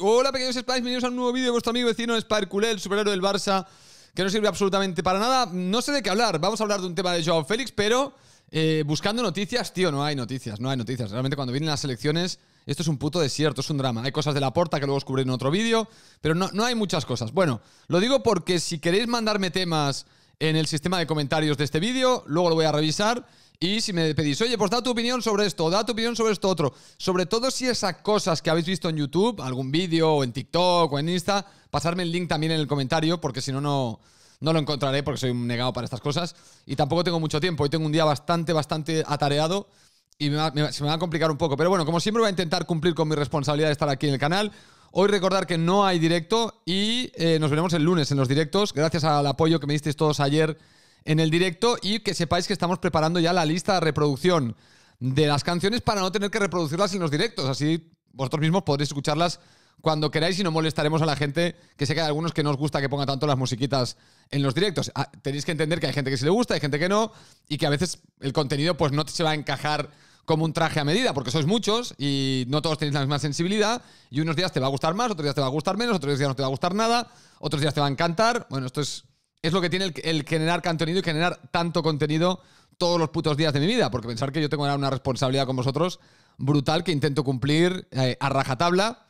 Hola pequeños Spice, bienvenidos a un nuevo vídeo de vuestro amigo vecino Sparkulé, el superhéroe del Barça, que no sirve absolutamente para nada. No sé de qué hablar, vamos a hablar de un tema de Joao Félix, pero eh, buscando noticias, tío, no hay noticias, no hay noticias. Realmente cuando vienen las elecciones, esto es un puto desierto, es un drama. Hay cosas de la porta que luego os en otro vídeo, pero no, no hay muchas cosas. Bueno, lo digo porque si queréis mandarme temas en el sistema de comentarios de este vídeo, luego lo voy a revisar. Y si me pedís, oye, pues da tu opinión sobre esto, da tu opinión sobre esto otro, sobre todo si esas cosas que habéis visto en YouTube, algún vídeo, o en TikTok, o en Insta, pasarme el link también en el comentario, porque si no, no, lo encontraré porque soy un negado para estas cosas. Y tampoco tengo mucho tiempo. Hoy tengo un día bastante, bastante atareado y se me va a complicar un poco. Pero bueno, como siempre voy a intentar cumplir con mi responsabilidad de estar aquí en el canal. Hoy recordar que no hay directo y eh, nos veremos el lunes en los directos. Gracias al apoyo que me disteis todos ayer en el directo y que sepáis que estamos preparando ya la lista de reproducción de las canciones para no tener que reproducirlas en los directos. Así vosotros mismos podréis escucharlas cuando queráis y no molestaremos a la gente, que sé que hay algunos que no os gusta que ponga tanto las musiquitas en los directos. Ah, tenéis que entender que hay gente que sí le gusta, hay gente que no, y que a veces el contenido pues no se va a encajar como un traje a medida, porque sois muchos y no todos tenéis la misma sensibilidad, y unos días te va a gustar más, otros días te va a gustar menos, otros días no te va a gustar nada, otros días te va a encantar. Bueno, esto es es lo que tiene el, generar contenido y generar tanto contenido todos los putos días de mi vida, porque pensar que yo tengo ahora una responsabilidad con vosotros brutal que intento cumplir eh, a rajatabla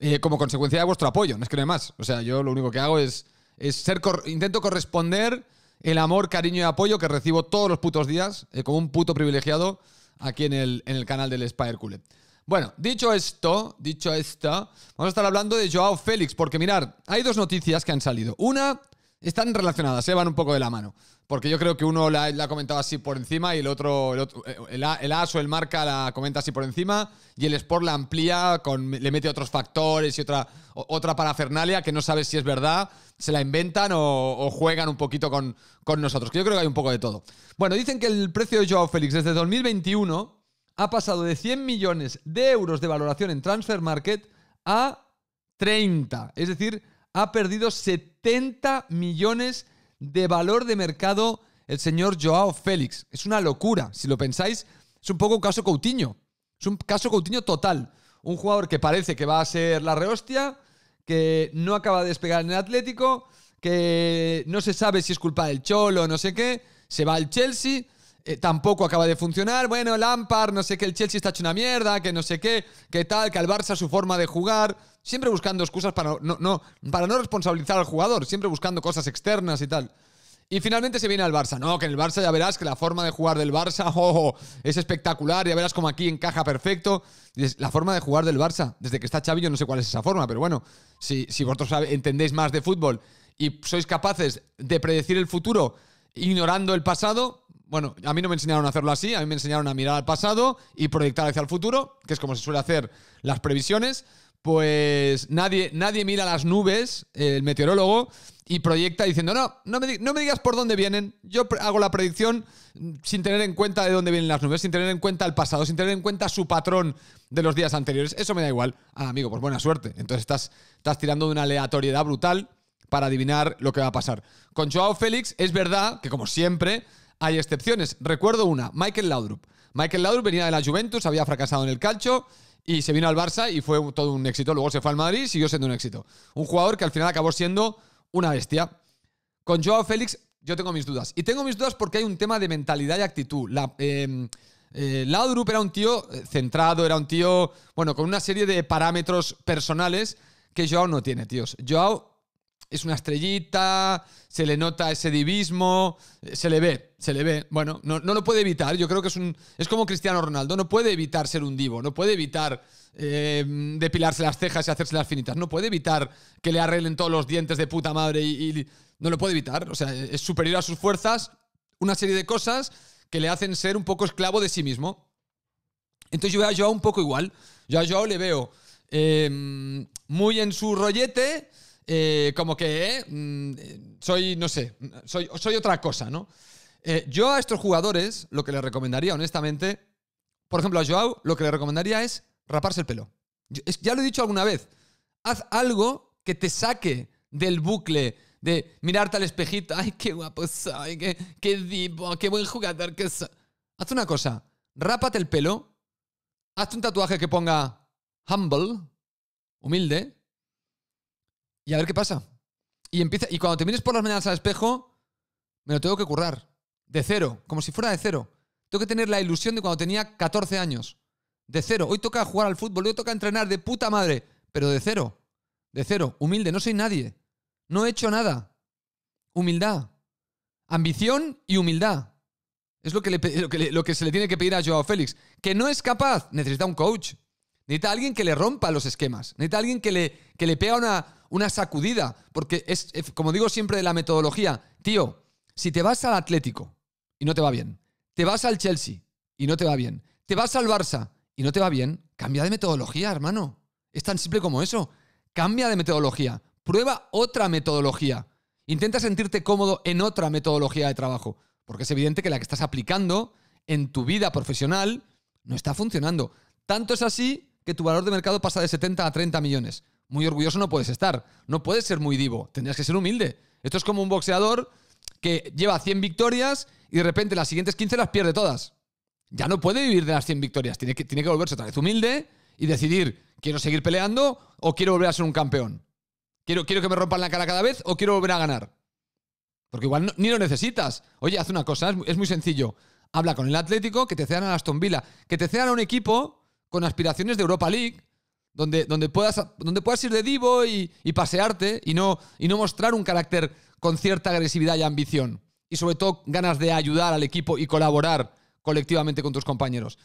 eh, como consecuencia de vuestro apoyo, no es que no hay más. O sea, yo lo único que hago es, es ser intento corresponder el amor, cariño y apoyo que recibo todos los putos días eh, como un puto privilegiado aquí en el, en el canal del Spire Cule. Bueno, dicho esto, dicho esto, vamos a estar hablando de Joao Félix, porque mirar, hay dos noticias que han salido. Una están relacionadas, se eh, van un poco de la mano. Porque yo creo que uno la, ha comentado así por encima y el otro, el, eh, el, AS o el Marca la comenta así por encima y el Sport la amplía, con, le mete otros factores y otra, otra parafernalia que no sabes si es verdad, se la inventan o, juegan un poquito con, con nosotros. Que yo creo que hay un poco de todo. Bueno, dicen que el precio de Joao Félix desde 2021 ha pasado de 100 millones de euros de valoración en Transfer Market a 30. Es decir, ha perdido 70 millones de valor de mercado el señor Joao Félix. Es una locura, si lo pensáis, es un poco un caso Coutinho. Es un caso Coutinho total. Un jugador que parece que va a ser la rehostia, que no acaba de despegar en el Atlético, que no se sabe si es culpa del Cholo, o no sé qué, se va al Chelsea eh, tampoco acaba de funcionar. Bueno, el Lampard, no sé qué, el Chelsea está hecho una mierda, que no sé qué, que tal, que al Barça su forma de jugar. Siempre buscando excusas para no, para no responsabilizar al jugador, siempre buscando cosas externas y tal. Y finalmente se viene al Barça. No, que en el Barça ya verás que la forma de jugar del Barça es espectacular, ya verás como aquí encaja perfecto. La forma de jugar del Barça, desde que está Xavi no sé cuál es esa forma, pero bueno, si, si vosotros entendéis más de fútbol y sois capaces de predecir el futuro ignorando el pasado, bueno, a mí no me enseñaron a hacerlo así, a mí me enseñaron a mirar al pasado y proyectar hacia el futuro, que es como se suele hacer las previsiones. Pues nadie, nadie mira las nubes, el meteorólogo, y proyecta diciendo, no, no me, no me digas por dónde vienen, yo hago la predicción sin tener en cuenta de dónde vienen las nubes, sin tener en cuenta el pasado, sin tener en cuenta su patrón de los días anteriores. Eso me da igual. Ah, amigo, pues buena suerte. Entonces estás, estás tirando de una aleatoriedad brutal para adivinar lo que va a pasar. Con Joao Félix es verdad que, como siempre, hay excepciones. Recuerdo una, Michael Laudrup. Michael Laudrup venía de la Juventus, había fracasado en el calcio y se vino al Barça y fue todo un éxito. Luego se fue al Madrid y siguió siendo un éxito. Un jugador que al final acabó siendo una bestia. Con Joao Félix yo tengo mis dudas. Y tengo mis dudas porque hay un tema de mentalidad y actitud. Em, eh, Laudrup era un tío eh, centrado, era un tío, bueno, con una serie de parámetros personales que Joao no tiene, tíos. Joao es una estrellita, se le nota ese divismo, se le ve, se le ve. Bueno, no, lo puede evitar, yo creo que es un... Es como Cristiano Ronaldo, no puede evitar ser un divo, no puede evitar eh, depilarse las cejas y hacerse las finitas, no puede evitar que le arreglen todos los dientes de puta madre y, no lo puede evitar, o sea, es superior a sus fuerzas una serie de cosas que le hacen ser un poco esclavo de sí mismo. Entonces yo veo a Joao un poco igual. Yo a Joao le veo eh, muy en su rollete, eh, como que eh, mm, eh, soy, no sé, soy, soy otra cosa, ¿no? yo a estos jugadores lo que les recomendaría, honestamente, por ejemplo a Joao, lo que le recomendaría es raparse el pelo. ya lo he dicho alguna vez, haz algo que te saque del bucle de mirarte al espejito, ay, qué guapo soy, qué, qué tipo, qué buen jugador que Haz una cosa, rápate el pelo, haz un tatuaje que ponga humble, humilde, y a ver qué pasa. Y, empieza, y cuando te mires por las mañanas al espejo, me lo tengo que currar. De cero, como si fuera de cero. Tengo que tener la ilusión de cuando tenía 14 años. De cero. Hoy toca jugar al fútbol, hoy toca entrenar de puta madre. Pero de cero. De cero. Humilde, no soy nadie. No he hecho nada. Humildad. Ambición y humildad. Es lo que, lo, que lo que se le tiene que pedir a Joao Félix. Que no es capaz. Necesita un coach. Necesita alguien que le rompa los esquemas. Necesita alguien que le, que le pega una, una sacudida. Porque es, eh, como digo siempre de la metodología, tío, si te vas al Atlético y no te va bien, te vas al Chelsea y no te va bien, te vas al Barça y no te va bien, cambia de metodología, hermano. Es tan simple como eso. Cambia de metodología. Prueba otra metodología. Intenta sentirte cómodo en otra metodología de trabajo. Porque es evidente que la que estás aplicando en tu vida profesional no está funcionando. Tanto es así tu valor de mercado pasa de 70 a 30 millones. Muy orgulloso no puedes estar, no puedes ser muy divo, tendrías que ser humilde. Esto es como un boxeador que lleva 100 victorias y de repente las siguientes 15 las pierde todas. Ya no puede vivir de las 100 victorias, tiene que, tiene que volverse otra vez humilde y decidir, ¿quiero seguir peleando o quiero volver a ser un campeón? ¿Quiero, quiero que me rompan la cara cada vez o quiero volver a ganar? Porque igual ni lo necesitas. Oye, haz una cosa, es muy, sencillo. Habla con el Atlético, que te cedan a Aston Villa, que te cedan a un equipo con aspiraciones de Europa League, donde, donde, puedas, donde puedas ir de divo y, pasearte y no, y no mostrar un carácter con cierta agresividad y ambición. Y sobre todo ganas de ayudar al equipo y colaborar colectivamente con tus compañeros.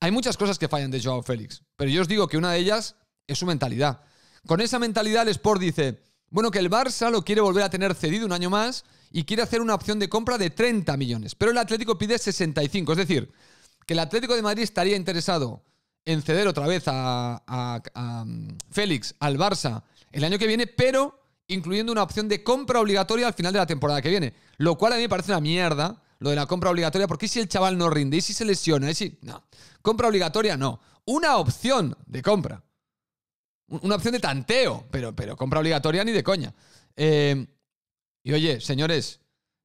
Hay muchas cosas que fallan de Joao Félix, pero yo os digo que una de ellas es su mentalidad. Con esa mentalidad el Sport dice, bueno, que el Barça lo quiere volver a tener cedido un año más y quiere hacer una opción de compra de 30 millones, pero el Atlético pide 65, es decir, que el Atlético de Madrid estaría interesado en ceder otra vez a, mm, Félix al Barça el año que viene, pero incluyendo una opción de compra obligatoria al final de la temporada que viene. Lo cual a mí me parece una mierda, lo de la compra obligatoria, porque si el chaval no rinde? ¿Y si se lesiona? si...? No. Compra obligatoria, no. Una opción de compra. Una opción de tanteo, pero, pero compra obligatoria ni de coña. Eh, y oye, señores,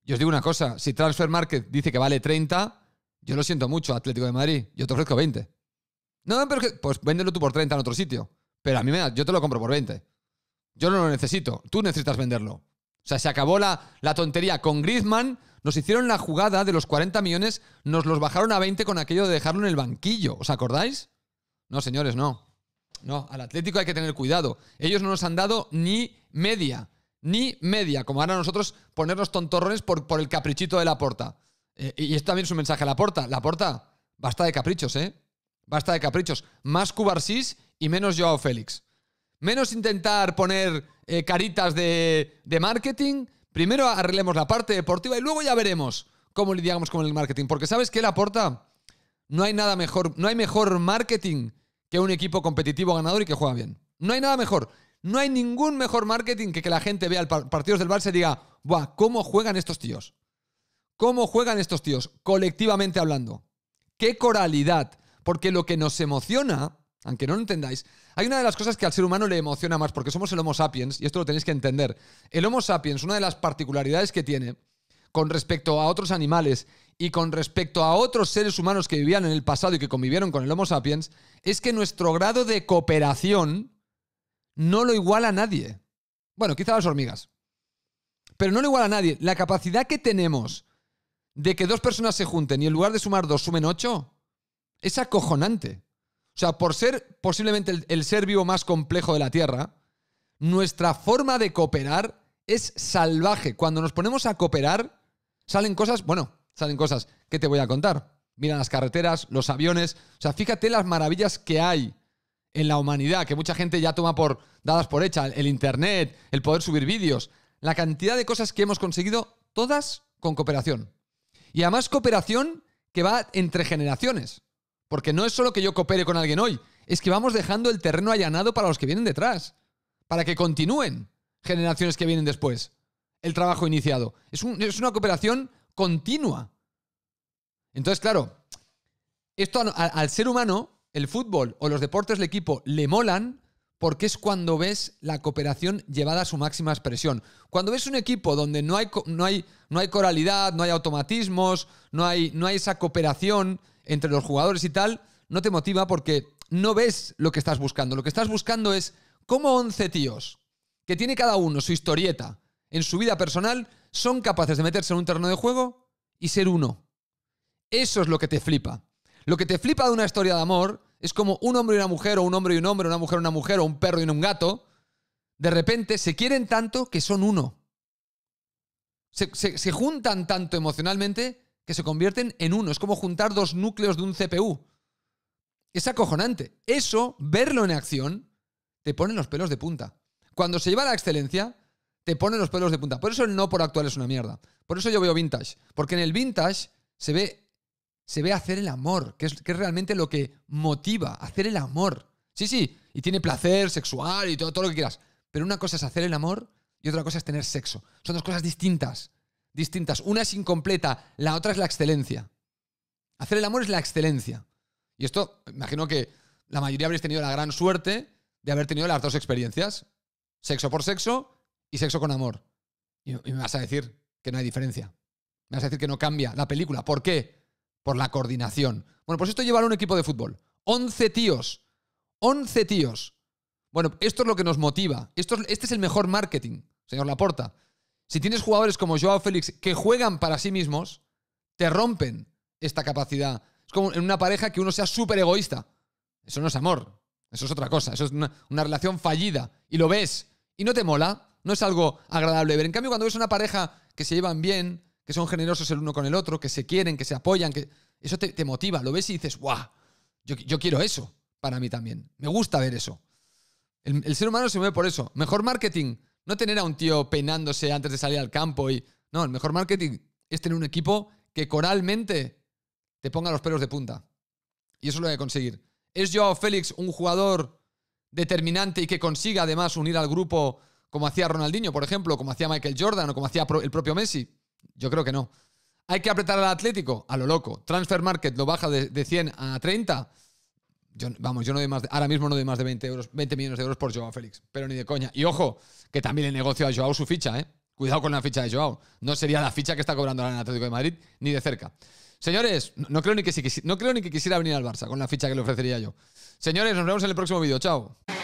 yo os digo una cosa. Si Transfer Market dice que vale 30, yo lo siento mucho, Atlético de Madrid. Yo te ofrezco 20. No, pero que, pues véndelo tú por 30 en otro sitio. Pero a mí me da, yo te lo compro por 20. Yo no lo necesito. Tú necesitas venderlo. O sea, se acabó la, la tontería con Griezmann. Nos hicieron la jugada de los 40 millones, nos los bajaron a 20 con aquello de dejarlo en el banquillo. ¿Os acordáis? No, señores, no. No, al Atlético hay que tener cuidado. Ellos no nos han dado ni media, ni media, como ahora nosotros ponernos tontorrones por, por el caprichito de la porta. Eh, y esto también es un mensaje a la porta. La porta, basta de caprichos, ¿eh? Basta de caprichos. Más Cubarsis y menos Joao Félix. Menos intentar poner eh, caritas de, marketing. Primero arreglemos la parte deportiva y luego ya veremos cómo lidiamos con el marketing. Porque ¿sabes qué le aporta? No hay nada mejor, no hay mejor marketing que un equipo competitivo ganador y que juega bien. No hay nada mejor. No hay ningún mejor marketing que que la gente vea los partidos del Barça y diga, ¡buah! ¿Cómo juegan estos tíos? ¿Cómo juegan estos tíos? Colectivamente hablando. ¡Qué coralidad! Porque lo que nos emociona, aunque no lo entendáis, hay una de las cosas que al ser humano le emociona más, porque somos el Homo sapiens, y esto lo tenéis que entender. El Homo sapiens, una de las particularidades que tiene con respecto a otros animales y con respecto a otros seres humanos que vivían en el pasado y que convivieron con el Homo sapiens, es que nuestro grado de cooperación no lo iguala a nadie. Bueno, quizá las hormigas. Pero no lo iguala a nadie. La capacidad que tenemos de que dos personas se junten y en lugar de sumar dos sumen ocho, es acojonante. O sea, por ser posiblemente el, ser vivo más complejo de la Tierra, nuestra forma de cooperar es salvaje. Cuando nos ponemos a cooperar, salen cosas, bueno, salen cosas que te voy a contar. Mira las carreteras, los aviones, o sea, fíjate las maravillas que hay en la humanidad, que mucha gente ya toma por dadas por hecha, el internet, el poder subir vídeos, la cantidad de cosas que hemos conseguido, todas con cooperación. Y además cooperación que va entre generaciones. Porque no es solo que yo coopere con alguien hoy, es que vamos dejando el terreno allanado para los que vienen detrás, para que continúen generaciones que vienen después el trabajo iniciado. Es, una cooperación continua. Entonces, claro, esto al ser humano, el fútbol o los deportes del equipo le molan porque es cuando ves la cooperación llevada a su máxima expresión. Cuando ves un equipo donde no hay, no hay, no hay coralidad, no hay automatismos, no hay, no hay esa cooperación entre los jugadores y tal, no te motiva porque no ves lo que estás buscando. Lo que estás buscando es cómo 11 tíos, que tiene cada uno su historieta en su vida personal, son capaces de meterse en un terreno de juego y ser uno. Eso es lo que te flipa. Lo que te flipa de una historia de amor es como un hombre y una mujer, o un hombre y un hombre, una mujer y una mujer, o un perro y un gato, de repente se quieren tanto que son uno. Se, se juntan tanto emocionalmente que se convierten en uno. Es como juntar dos núcleos de un CPU. Es acojonante. Eso, verlo en acción, te pone los pelos de punta. Cuando se lleva la excelencia, te pone los pelos de punta. Por eso el no por actual es una mierda. Por eso yo veo vintage. Porque en el vintage se ve, se ve hacer el amor, que es, realmente lo que motiva, hacer el amor. Sí, sí, y tiene placer sexual y todo, todo lo que quieras. Pero una cosa es hacer el amor y otra cosa es tener sexo. Son dos cosas distintas distintas. Una es incompleta, la otra es la excelencia. Hacer el amor es la excelencia. Y esto, imagino que la mayoría habréis tenido la gran suerte de haber tenido las dos experiencias. Sexo por sexo y sexo con amor. Y, me vas a decir que no hay diferencia. Me vas a decir que no cambia la película. ¿Por qué? Por la coordinación. Bueno, pues esto lleva a un equipo de fútbol. 11 tíos. 11 tíos. Bueno, esto es lo que nos motiva. Esto este es el mejor marketing, señor Laporta. Si tienes jugadores como Joao Félix que juegan para sí mismos, te rompen esta capacidad. Es como en una pareja que uno sea súper egoísta. Eso no es amor, eso es otra cosa, eso es una, relación fallida. Y lo ves y no te mola, no es algo agradable ver. En cambio, cuando ves una pareja que se llevan bien, que son generosos el uno con el otro, que se quieren, que se apoyan, que eso te, motiva, lo ves y dices, ¡guau! Yo, quiero eso para mí también. Me gusta ver eso. el ser humano se mueve por eso. Mejor marketing no tener a un tío peinándose antes de salir al campo y. No, el mejor marketing es tener un equipo que coralmente te ponga los pelos de punta. Y eso lo voy a conseguir. ¿Es Joao Félix un jugador determinante y que consiga además unir al grupo como hacía Ronaldinho, por ejemplo, como hacía Michael Jordan o como hacía el propio Messi? Yo creo que no. ¿Hay que apretar al Atlético? A lo loco. Transfer Market lo baja de, de 100 a 30 vamos, yo no doy más de, ahora mismo no doy más de 20, euros, 20 millones de euros por Joao Félix, pero ni de coña. Y ojo, que también le negocio a Joao su ficha, ¿eh? Cuidado con la ficha de Joao. No sería la ficha que está cobrando el en Atlético de Madrid, ni de cerca. Señores, no creo ni que, no creo ni que quisiera venir al Barça con la ficha que le ofrecería yo. Señores, nos vemos en el próximo vídeo. Chao.